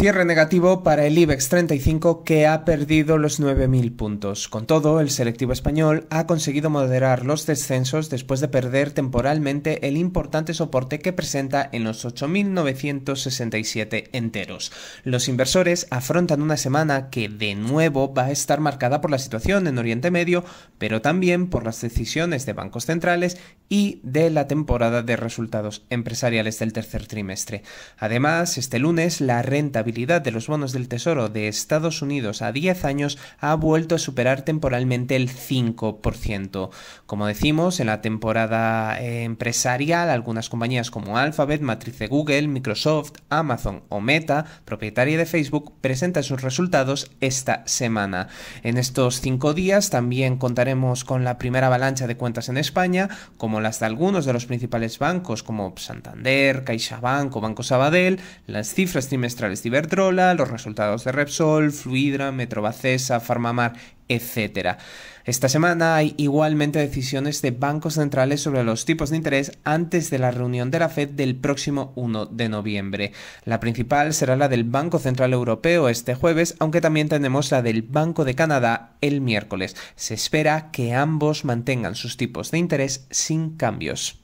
Cierre negativo para el IBEX 35 que ha perdido los 9.000 puntos. Con todo, el selectivo español ha conseguido moderar los descensos después de perder temporalmente el importante soporte que presenta en los 8.967 enteros. Los inversores afrontan una semana que de nuevo va a estar marcada por la situación en Oriente Medio, pero también por las decisiones de bancos centrales y de la temporada de resultados empresariales del tercer trimestre. Además, este lunes la renta de los bonos del Tesoro de Estados Unidos a 10 años ha vuelto a superar temporalmente el 5%. Como decimos, en la temporada eh, empresarial, algunas compañías como Alphabet, Matriz de Google, Microsoft, Amazon o Meta, propietaria de Facebook, presentan sus resultados esta semana. En estos cinco días también contaremos con la primera avalancha de cuentas en España, como las de algunos de los principales bancos como Santander, CaixaBank o Banco Sabadell, las cifras trimestrales diversas Iberdrola, los resultados de Repsol, Fluidra, Metrobacesa, Farmamar, etc. Esta semana hay igualmente decisiones de bancos centrales sobre los tipos de interés antes de la reunión de la Fed del próximo 1 de noviembre. La principal será la del Banco Central Europeo este jueves, aunque también tenemos la del Banco de Canadá el miércoles. Se espera que ambos mantengan sus tipos de interés sin cambios.